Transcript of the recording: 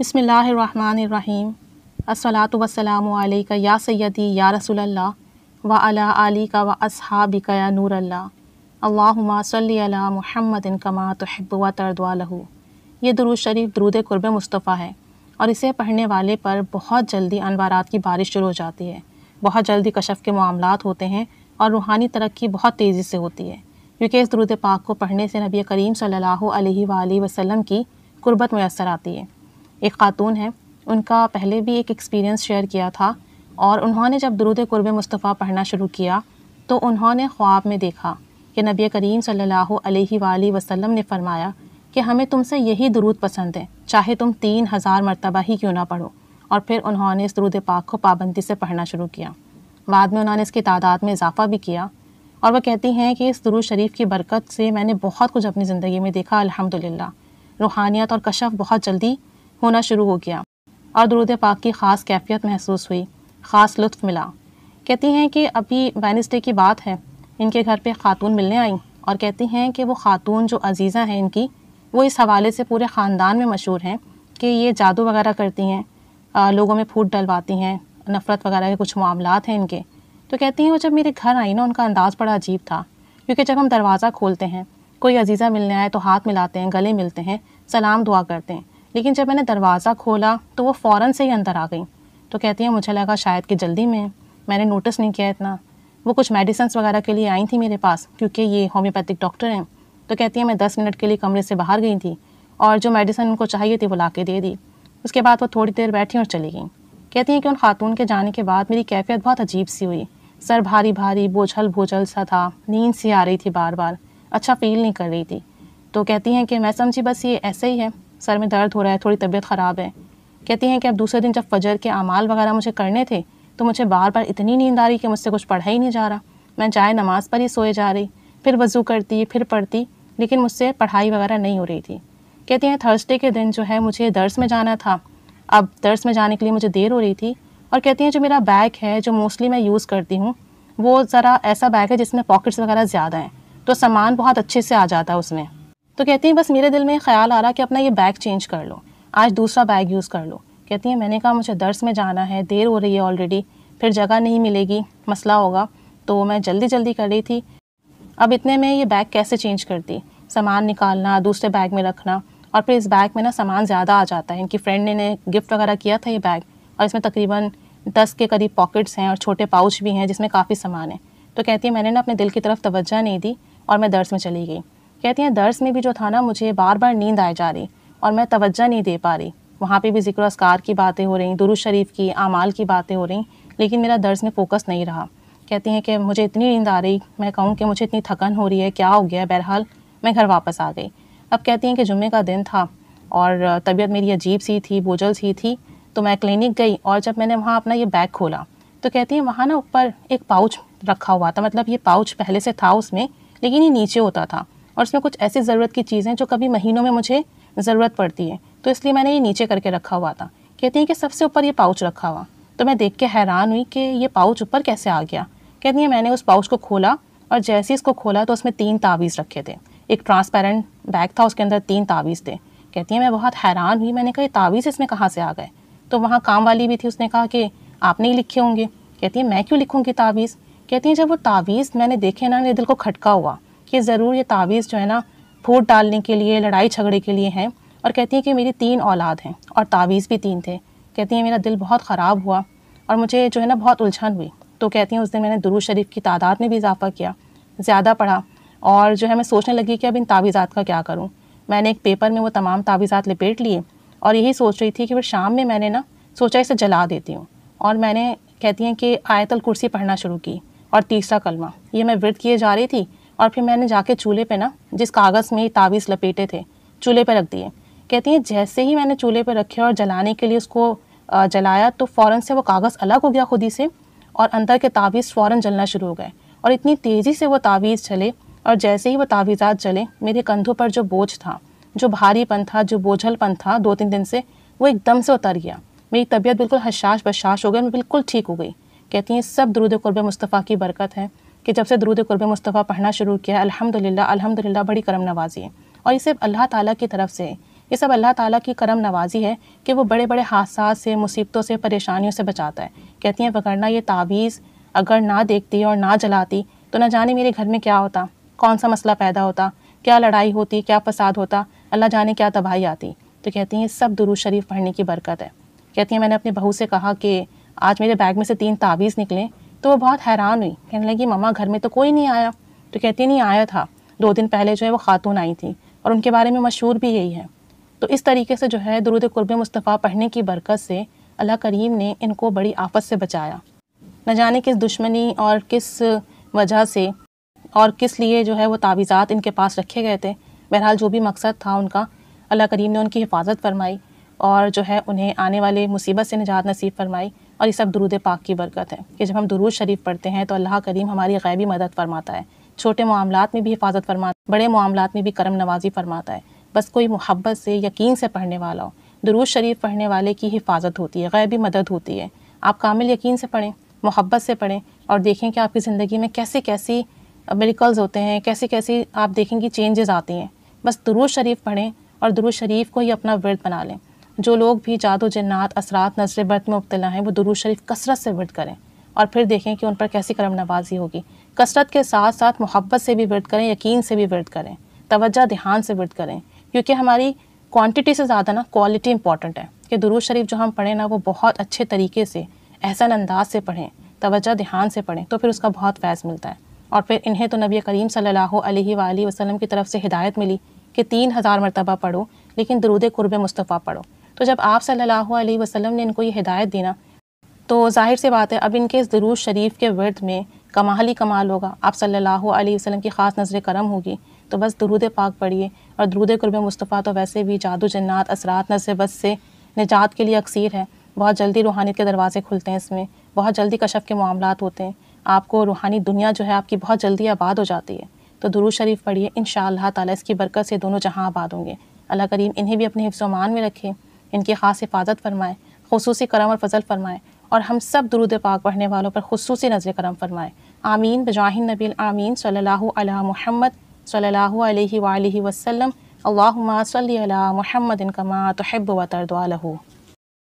बसमीम असलात वसलाम या सैदी या रसूल व अला आली का व असहाबी क़या या नूर अल्लाह अल्लाहुम्मा कमा तहब व तरदवा लहू ये दरुज शरीफ दरूद कुरब मुस्तफ़ा है और इसे पढ़ने वाले पर बहुत जल्दी अनवारात की बारिश शुरू हो जाती है बहुत जल्दी कशफ के मामला होते हैं और रूहानी तरक्की बहुत तेज़ी से होती है क्योंकि इस दरुद पाक को पढ़ने से नबी करीम सल अलैहि की कुर्बत मैसर आती है एक खातून हैं उनका पहले भी एक एक्सपीरियंस शेयर किया था और उन्होंने जब दरुद कुरब मुस्तफ़ा पढ़ना शुरू किया तो उन्होंने ख्वाब में देखा कि नबी करीम सल्लल्लाहु अलैहि वसल्लम ने फरमाया कि हमें तुमसे यही दरूद पसंद है चाहे तुम तीन हज़ार मरतबा ही क्यों ना पढ़ो और फिर उन्होंने इस दरूद पाक को पाबंदी से पढ़ना शुरू किया बाद में उन्होंने इसकी तादाद में इजाफ़ा भी किया और वह कहती हैं कि इस दरूद शरीफ की बरकत से मैंने बहुत कुछ अपनी ज़िंदगी में देखा अलहमदिल्ला रूहानियत और कशफ बहुत जल्दी होना शुरू हो गया और दरूद पाक की ख़ास कैफियत महसूस हुई ख़ास लुत्फ़ मिला कहती हैं कि अभी वेनसडे की बात है इनके घर पर खातून मिलने आई और कहती हैं कि वो खातून जो अजीज़ा हैं इनकी वो इस हवाले से पूरे ख़ानदान में मशहूर हैं कि ये जादू वगैरह करती हैं लोगों में फूट डलवाती हैं नफ़रत वगैरह के कुछ मामला हैं इनके तो कहती हैं वो जब मेरे घर आई ना उनका अंदाज़ बड़ा अजीब था क्योंकि जब हम दरवाज़ा खोलते हैं कोई अजीज़ा मिलने आए तो हाथ मिलाते हैं गले मिलते हैं सलाम दुआ करते हैं लेकिन जब मैंने दरवाज़ा खोला तो वो फ़ौर से ही अंदर आ गई तो कहती हैं मुझे लगा शायद कि जल्दी में मैंने नोटिस नहीं किया इतना वो कुछ मेडिसिन वगैरह के लिए आई थी मेरे पास क्योंकि ये होम्योपैथिक डॉक्टर हैं तो कहती हैं मैं दस मिनट के लिए कमरे से बाहर गई थी और जो मेडिसिन उनको चाहिए थी वो ला के दे दी उसके बाद वो थोड़ी देर बैठी और चली गई कहती हैं कि उन खातून के जाने के बाद मेरी कैफियत बहुत अजीब सी हुई सर भारी भारी बोझल बोझल सा था नींद सी आ रही थी बार बार अच्छा फील नहीं कर रही थी तो कहती हैं कि मैं समझी बस ये ऐसे ही है सर में दर्द हो रहा है थोड़ी तबीयत ख़राब है कहती हैं कि अब दूसरे दिन जब फजर के अमाल वगैरह मुझे करने थे तो मुझे बार बार इतनी नींद आ रही कि मुझसे कुछ पढ़ा ही नहीं जा रहा मैं चाहे नमाज़ पर ही सोए जा रही फिर वज़ू करती फिर पढ़ती लेकिन मुझसे पढ़ाई वगैरह नहीं हो रही थी कहती हैं थर्सडे के दिन जो है मुझे दर्स में जाना था अब दर्स में जाने के लिए मुझे देर हो रही थी और कहती हैं जो मेरा बैग है जो मोस्टली मैं यूज़ करती हूँ वो ज़रा ऐसा बैग है जिसमें पॉकेट्स वगैरह ज़्यादा हैं तो सामान बहुत अच्छे से आ जाता है उसमें तो कहती हैं बस मेरे दिल में ख्याल आ रहा कि अपना ये बैग चेंज कर लो आज दूसरा बैग यूज़ कर लो कहती हैं मैंने कहा मुझे दर्स में जाना है देर हो रही है ऑलरेडी फिर जगह नहीं मिलेगी मसला होगा तो मैं जल्दी जल्दी कर रही थी अब इतने में ये बैग कैसे चेंज करती सामान निकालना दूसरे बैग में रखना और फिर इस बैग में ना सामान ज़्यादा आ जाता है इनकी फ्रेंड ने, गिफ्ट वगैरह किया था ये बैग और इसमें तकरीबन दस के करीब पॉकेट्स हैं और छोटे पाउच भी हैं जिसमें काफ़ी सामान है तो कहती है मैंने ना अपने दिल की तरफ तवज्जा नहीं दी और मैं दर्स में चली गई कहती हैं दर्स में भी जो था ना मुझे बार बार नींद आए जा रही और मैं तवज्जा नहीं दे पा रही वहाँ पे भी जिक्र असकार की बातें हो रही दुरुज शरीफ की आमाल की बातें हो रही लेकिन मेरा दर्स में फ़ोकस नहीं रहा कहती हैं कि मुझे इतनी नींद आ रही मैं कहूँ कि मुझे इतनी थकन हो रही है क्या हो गया बहरहाल मैं घर वापस आ गई अब कहती हैं कि जुम्मे का दिन था और तबीयत मेरी अजीब सी थी बोझल सी थी तो मैं क्लिनिक गई और जब मैंने वहाँ अपना ये बैग खोला तो कहती हैं वहाँ ना ऊपर एक पाउच रखा हुआ था मतलब ये पाउच पहले से था उसमें लेकिन ये नीचे होता था और इसमें कुछ ऐसी ज़रूरत की चीज़ें जो कभी महीनों में मुझे ज़रूरत पड़ती है तो इसलिए मैंने ये नीचे करके रखा हुआ था कहती हैं कि सबसे ऊपर ये पाउच रखा हुआ तो मैं देख के हैरान हुई कि ये पाउच ऊपर कैसे आ गया कहती हैं मैंने उस पाउच को खोला और जैसे ही इसको खोला तो उसमें तीन तावीज़ रखे थे एक ट्रांसपेरेंट बैग था उसके अंदर तीन तावीज़ थे कहती हैं मैं बहुत हैरान हुई मैंने कहा ये तावीज़ इसमें कहाँ से आ गए तो वहाँ काम वाली भी थी उसने कहा कि आपने ही लिखे होंगे कहती हैं मैं क्यों लिखूँगी तावीज़ कहती हैं जब वो तावीज़ मैंने देखे ना मेरे दिल को खटका हुआ कि ज़रूर ये तावीज़ जो है ना फूट डालने के लिए लड़ाई झगड़े के लिए हैं और कहती हैं कि मेरी तीन औलाद हैं और तावीज़ भी तीन थे कहती हैं मेरा दिल बहुत ख़राब हुआ और मुझे जो है ना बहुत उलझन हुई तो कहती हैं उस दिन मैंने दुरू शरीफ की तादाद में भी इजाफ़ा किया ज़्यादा पढ़ा और जो है मैं सोचने लगी कि अब इन तावीज़ात का क्या करूँ मैंने एक पेपर में वो तमाम तावीज़ात लपेट लिए और यही सोच रही थी कि फिर शाम में मैंने ना सोचा इसे जला देती हूँ और मैंने कहती हैं कि आयतल कुर्सी पढ़ना शुरू की और तीसरा कलमा ये मैं व्रत किए जा रही थी और फिर मैंने जाके चूल्हे पे ना जिस कागज़ में तावीज़ लपेटे थे चूल्हे पे रख दिए कहती हैं जैसे ही मैंने चूल्हे पे रखे और जलाने के लिए उसको जलाया तो फ़ौर से वो कागज़ अलग हो गया खुद ही से और अंदर के तावीज़ फ़ौर जलना शुरू हो गए और इतनी तेज़ी से वो तावीज़ चले और जैसे ही वो तावीज़ात चले मेरे कंधों पर जो बोझ था जो भारीपन था जो बोझलपन था दो तीन दिन से वो एकदम से उतर गया मेरी तबीयत बिल्कुल हशाश बशाश हो गई मैं बिल्कुल ठीक हो गई कहती हैं सब दरुद कुरब मुस्तफ़ा की बरकत है कि जब से दरूद कुरब मुस्तफ़ा पढ़ना शुरू किया अल्हम्दुलिल्लाह अल्हम्दुलिल्लाह बड़ी करम नवाजी है और ये सब अल्लाह ताला की तरफ से ये सब अल्लाह ताला की करम नवाजी है कि वो बड़े बड़े हादसा से मुसीबतों से परेशानियों से बचाता है कहती हैं वगरना ये तावीज़ अगर ना देखती और ना जलाती तो ना जाने मेरे घर में क्या होता कौन सा मसला पैदा होता क्या लड़ाई होती क्या फसाद होता अल्लाह जाने क्या तबाही आती तो कहती हैं सब दुरू शरीफ पढ़ने की बरकत है कहती हैं मैंने अपने बहू से कहा कि आज मेरे बैग में से तीन तावीज़ निकलें तो वो बहुत हैरान हुई कहने लगी मम्मा घर में तो कोई नहीं आया तो कहती नहीं आया था दो दिन पहले जो है वो खातून आई थी और उनके बारे में मशहूर भी यही है तो इस तरीके से जो है दरुद कुरब मुस्तफ़ा पढ़ने की बरकत से अल्लाह करीम ने इनको बड़ी आफत से बचाया न जाने किस दुश्मनी और किस वजह से और किस लिए जो है वो तावीज़ात इनके पास रखे गए थे बहरहाल जो भी मकसद था उनका अल्लाह करीम ने उनकी हिफाजत फरमाई और जो है उन्हें आने वाले मुसीबत से निजात नसीब फरमाई और ये सब दरूद पाक की बरकत है कि जब हम दरूद शरीफ पढ़ते हैं तो अल्लाह करीम हमारी गैबी मदद फरमाता है छोटे मामलों में भी हिफाजत फरमाता बड़े मामलों में भी करम नवाजी फरमाता है बस कोई मोहब्बत से यकीन से पढ़ने वाला हो दरूद शरीफ पढ़ने वाले की हिफाजत होती है गैबी मदद होती है आप कामिल यकीन से पढ़ें मोहब्बत से पढ़ें और देखें कि आपकी ज़िंदगी में कैसे कैसी मेरिकल्स होते हैं कैसे कैसी आप देखें कि चेंजेस आती हैं बस दरूद शरीफ पढ़ें और दरूद शरीफ को ही अपना वर्द बना लें जो लोग भी जादू जन्नात असरात नजर बर्त में मुबतला हैं वो दुरू शरीफ कसरत से वर्द करें और फिर देखें कि उन पर कैसी करम नवाजी होगी कसरत के साथ साथ मोहब्बत से भी वर्द करें यकीन से भी वर्द करें तोज्जा ध्यान से वर्द करें क्योंकि हमारी क्वान्टिटी से ज़्यादा ना क्वालिटी इंपॉर्टेंट है कि दुरूज शरीफ जो हम पढ़ें ना वो बहुत अच्छे तरीके से एहसन अंदाज से पढ़ें तोज्जा ध्यान से पढ़ें तो फिर उसका बहुत फैज़ मिलता है और फिर इन्हें तो नबी करीम सल्लल्लाहु अलैहि वसल्लम की तरफ से हिदायत मिली कि तीन हज़ार मरतबा पढ़ो लेकिन दरूद कुरब मुस्तफ़ा पढ़ो तो जब आप सल्लल्लाहु अलैहि वसल्लम ने इनको ये हिदायत देना तो जाहिर सी बात है अब इनके इस दरूज शरीफ के वर्द में कमाल ही कमाल होगा आप सल्लल्लाहु अलैहि वसल्लम की ख़ास नज़र करम होगी तो बस दरूद पाक पढ़िए और दरूद कुरब मुस्तफ़ा तो वैसे भी जादू जन्नात असरात नजर बस से निजात के लिए अक्सर है बहुत जल्दी रूहानियत के दरवाज़े खुलते हैं इसमें बहुत जल्दी कशफ के मामला होते हैं आपको रूहानी दुनिया जो है आपकी बहुत जल्दी आबाद हो जाती है तो दरूज शरीफ पढ़िए इन ताला इसकी बरकत से दोनों जहाँ आबाद होंगे अल्लाह करीम इन्हें भी अपने मान में रखें इनकी ख़ास हिफाजत फरमाएँ खसूस करम और फजल फरमाएँ और हम सब दरुद पाक पढ़ने वालों पर खसूस नज़र करम फरमाएँ आमीन बजाहिन नबील आमीन सल महमद सल्ला वसम अल्लाम सल महमदिन कमा तहब वतरदु